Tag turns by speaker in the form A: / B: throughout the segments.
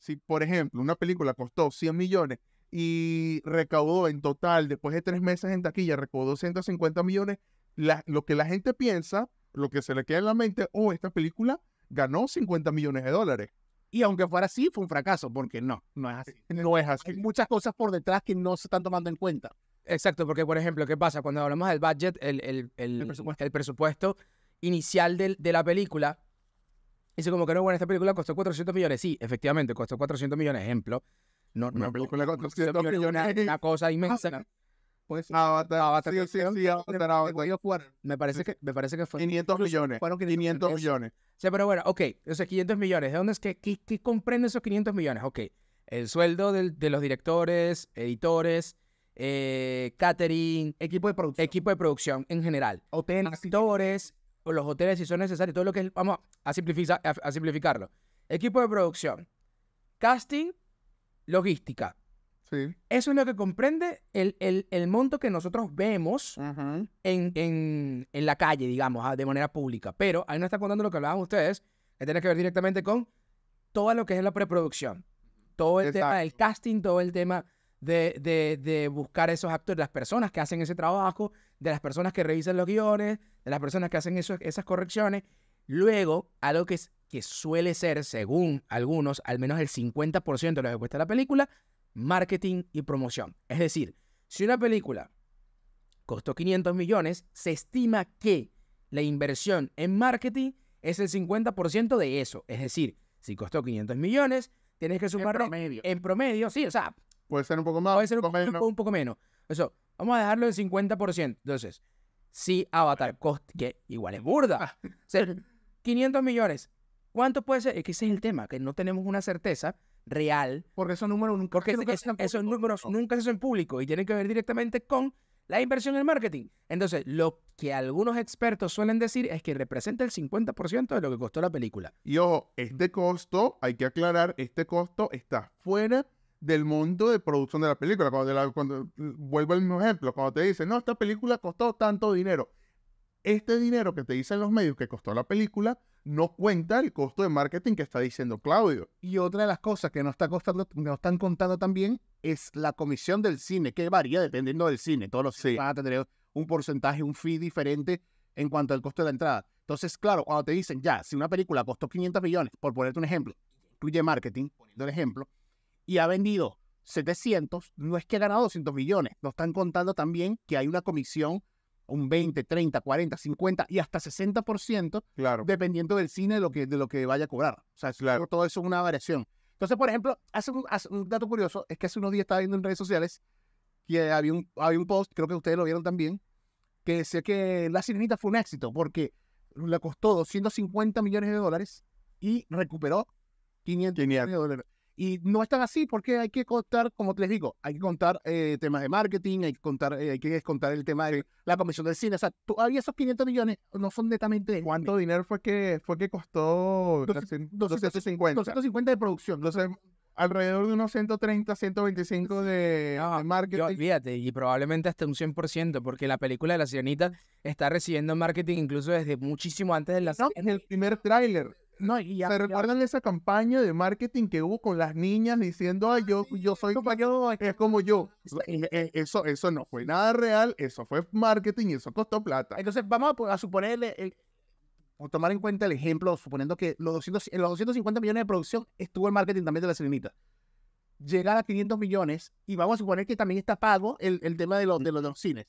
A: Si, por ejemplo, una película costó 100 millones y recaudó en total, después de tres meses en taquilla, recaudó 150 millones, lo que la gente piensa, lo que se le queda en la mente, oh, esta película ganó 50 millones de dólares. Y aunque fuera así, fue un fracaso, porque no, no es así. No es así. Hay muchas cosas por detrás que no se están tomando en cuenta. Exacto, porque por ejemplo, ¿qué pasa? Cuando hablamos del budget, el,
B: el, el, presupuesto inicial de la película. Dice como que no, bueno, esta película costó 400 millones. Sí, efectivamente, costó 400 millones, ejemplo. una película de 400 millones, una cosa inmensa.
A: Ah, pues, Me parece, que, me parece que fue... 500 millones. 500, millones. pero bueno, ok,
B: o 500 millones. ¿De dónde es que, qué, comprende esos 500 millones? Ok, el sueldo de los directores, editores, eh, catering, equipo de producción, equipo de producción en general, hoteles, actores, o los hoteles si son necesarios, todo lo que es, vamos a, simplificar, a, simplificarlo. Equipo de producción, casting, logística. Sí. Eso es lo que comprende el, monto que nosotros vemos en, la calle, digamos, ah, de manera pública. Pero ahí no está contando lo que hablaban ustedes, que tiene que ver directamente con todo lo que es la preproducción. Todo el tema del casting, todo el tema de, buscar esos actores, de las personas que hacen ese trabajo, de las personas que revisan los guiones, de las personas que hacen esas correcciones. Luego, algo que, que suele ser, según algunos, al menos el 50% de lo que cuesta la película, marketing y promoción. Es decir, si una película costó 500 millones, se estima que la inversión en marketing es el 50% de eso. Es decir, si costó 500 millones, tienes que sumarlo en promedio. en promedio, sí, o sea, Puede ser un poco más. Puede un, poco, menos. Eso, vamos a dejarlo en 50%. Entonces, si Avatar cost que igual es burda. 500 ah. millones. ¿Cuánto puede ser? Es que ese es el tema, que no tenemos una certeza real. Porque esos números nunca, porque esos números nunca se hacen públicos y tienen que ver directamente con la inversión en marketing. Entonces, lo
A: que algunos expertos suelen decir es que representa el 50% de lo que costó la película. Y ojo, este costo, hay que aclarar, este costo está fuera del monto de producción de la película. Cuando, cuando, mm, vuelvo al mismo ejemplo, cuando te dicen, no, esta película costó tanto dinero. Este dinero que te dicen los medios que costó la película no cuenta el costo de marketing que está diciendo Claudio. Y otra de las cosas que no, está costando, no están contando también es la comisión del cine, que varía dependiendo del cine. Todos los sí. van a tener un porcentaje, un fee diferente en cuanto al costo de la entrada. Entonces, claro, cuando te dicen, ya, si una película costó 500 millones, por ponerte un ejemplo, incluye marketing, poniendo el ejemplo, y ha vendido 700, no es que ha ganado 200 millones. Nos están contando también que hay una comisión, un 20, 30, 40, 50 y hasta 60%, dependiendo del cine de lo, que, de lo que vaya a cobrar. O sea, todo eso es una variación. Entonces, por ejemplo, hace un, dato curioso, es que hace unos días estaba viendo en redes sociales que había un, había un post, creo que ustedes lo vieron también, que decía que La Sirenita fue un éxito porque le costó 250 millones de dólares y recuperó 500. millones de dólares. Y no están así porque hay que contar, como te les digo, hay que contar eh, temas de marketing, hay que contar, eh, hay que descontar el tema de la comisión del cine. O sea, todavía esos 500 millones no son netamente ¿Cuánto dinero fue que, fue que costó? 250. 250 de producción. Entonces, alrededor de unos 130, 125 de, ah, de marketing. fíjate y probablemente hasta un 100%, porque la película de La Sirenita
B: está recibiendo marketing incluso desde muchísimo antes del la... en el primer tráiler
A: no, ¿Se pues, recuerdan esa campaña de marketing que hubo con las niñas diciendo, ah, yo, yo soy es como yo? Eh, eso, eso no fue nada real, eso fue marketing y eso costó plata. Entonces, vamos a, suponerle, eh, o tomar en cuenta el ejemplo, suponiendo que los 200, en los 250 millones de producción estuvo el marketing también de la sirenita. Llegar a 500 millones, y vamos a suponer que también está pago el, tema de, los mm. de, los, cines.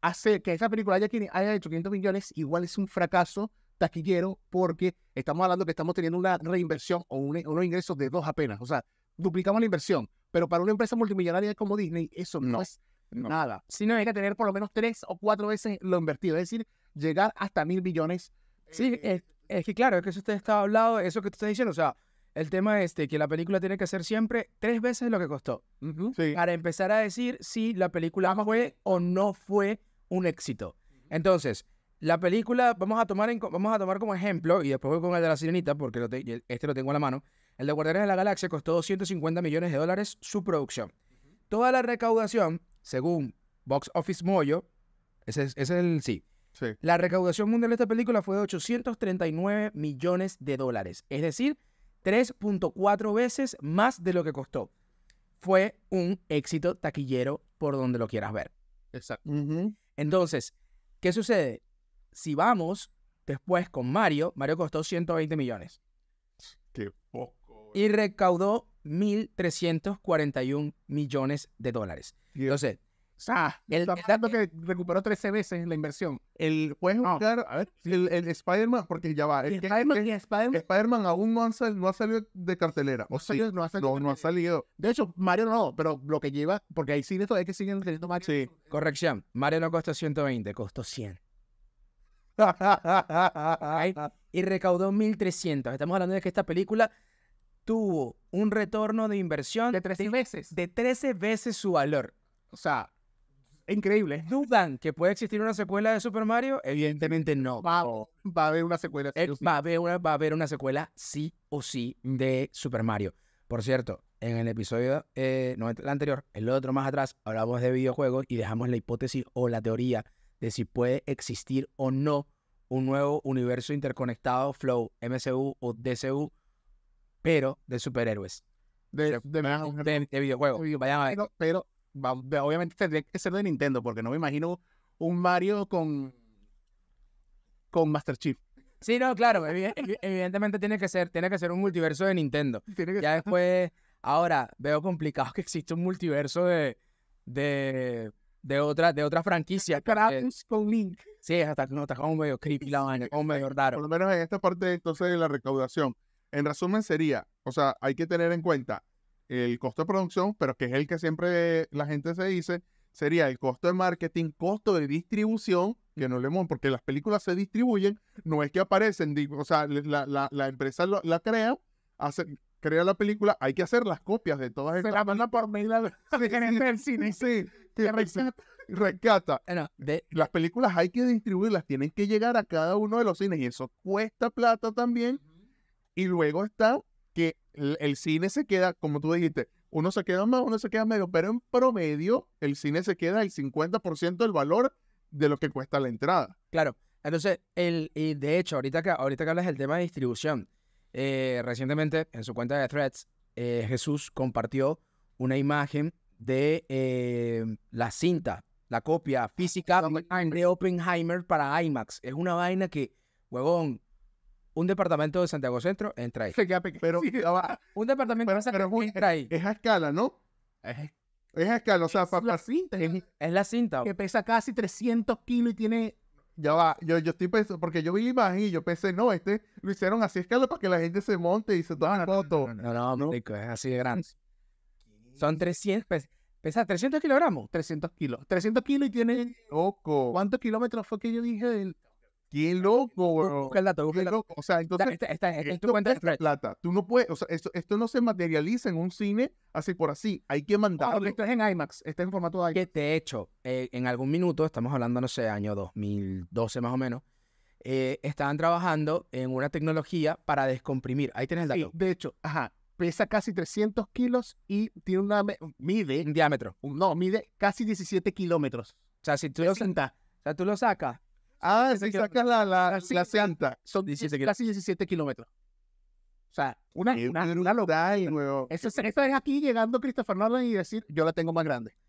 A: Hacer que esa película haya hecho 500 millones, igual es un fracaso taquillero porque estamos hablando que estamos teniendo una reinversión o unos ingresos de dos apenas. O sea, duplicamos la inversión, pero para una empresa multimillonaria como Disney, eso no, es nada. Sino hay que tener por lo menos tres o cuatro veces lo invertido, es decir, llegar hasta mil millones. Sí, eh, es, que claro, es que eso usted está
B: hablando, eso que usted está diciendo, o sea, el tema es este, que la película tiene que ser siempre tres veces lo que costó. Para empezar a decir si la película fue o no fue un éxito. Entonces, la película, vamos a, tomar vamos a tomar como ejemplo, y después voy con el de la sirenita, porque este lo tengo a la mano. El de Guardianes de la Galaxia costó 250 millones de dólares su producción. Toda la recaudación, según Box Office Moyo, ese es, el sí. La recaudación mundial de esta película fue de 839 millones de dólares, es decir, 3.4 veces más de lo que costó. Fue un éxito taquillero por donde lo quieras ver. Exacto. Entonces, ¿qué sucede? si vamos después con Mario, Mario costó 120 millones. Qué poco. Y recaudó 1.341
A: millones de dólares. Entonces, sea, ah, el, dato que recuperó 13 veces la inversión. El, puedes buscar a ver, el, Spider-Man, porque ya va. El, Spider-Man aún no, ha salido de cartelera. No, sea, no, ha salido, De hecho, Mario no, pero lo que lleva, porque hay esto todavía que siguen teniendo más Corrección. Mario no costó 120,
B: costó 100. Y recaudó 1.300. Estamos hablando de que esta película tuvo un retorno de inversión de 13 veces. De 13 veces su valor. O sea, increíble. ¿Dudan que puede existir una secuela de Super Mario? Evidentemente no. Va, a haber una secuela. Eh, va, a haber una, va a haber una secuela sí o sí de Super Mario. Por cierto, en el episodio eh, anterior, el otro más atrás, hablamos de videojuegos y dejamos la hipótesis o la teoría de si puede existir o no un nuevo universo interconectado, Flow, MCU
A: o DCU, pero de superhéroes. De, videojuegos. Pero, obviamente tendría que ser de Nintendo, porque no me imagino un Mario con, con Master Chief. Sí, no, claro, evidentemente
B: tiene que ser, tiene que ser un multiverso de Nintendo. ya después, ahora veo complicado que exista un multiverso de de otra, de otra franquicia. Kratos eh, con
A: Link. Sí, que no, está como medio creepy la vaina, como medio raro. Por lo menos en esta parte entonces de la recaudación. En resumen sería, o sea, hay que tener en cuenta el costo de producción, pero que es el que siempre la gente se dice, sería el costo de marketing, costo de distribución, que no le porque las películas se distribuyen, no es que aparecen, o sea, la, empresa la crea, hace, crear la película, hay que hacer las copias de todas esas Se la manda por mail del cine. Sí, que rescata. Las películas hay que distribuirlas, tienen que llegar a cada uno de los cines y eso cuesta plata también. Y luego está que el, cine se queda, como tú dijiste, uno se queda más, uno se queda medio, pero en promedio el cine se queda el 50% del valor de lo que cuesta la entrada. Claro. Entonces, el, y de hecho, ahorita que, ahorita que hablas del tema de distribución,
B: eh, recientemente en su cuenta de Threads, eh, Jesús compartió una imagen de eh, la cinta, la copia física de Oppenheimer para IMAX. Es una vaina que, huevón, un departamento de Santiago Centro entra ahí. Pero, un departamento de entra ahí. Es a escala, ¿no?
A: Es, a escala, o sea, es para, la cinta. Es, es, la cinta. Que pesa casi 300 kilos y tiene ya va, yo, estoy pensando, porque yo vi imagen y yo pensé, no, este lo hicieron así, es que para que la gente se monte y se tome la foto. No, no, es así de grande. Son 300, pesa, pesa 300 kilogramos, 300 kilos, 300 kilos y tiene... Loco. ¿Cuántos kilómetros fue que yo dije? Del, Qué loco, bro. Busca el dato, busca el dato. O sea, entonces. esto plata. Tú no puedes. O sea, esto, no se materializa en un cine así por así. Hay que mandarlo. esto es en IMAX. Está en formato de IMAX. Que de hecho, eh, en algún minuto, estamos hablando, no sé, año
B: 2012 más o menos. Eh, estaban trabajando en una tecnología para
A: descomprimir. Ahí tienes el dato. de hecho, ajá, pesa casi 300 kilos y tiene una. Mide. Un diámetro. No, mide casi 17 kilómetros. O sea, si o sea, tú lo sacas Ah, si sacas la, la, la santa, son casi 17 kilómetros. O sea, una, una, una locura. Eso, eso es aquí llegando Christopher Nolan y decir, yo la tengo más grande.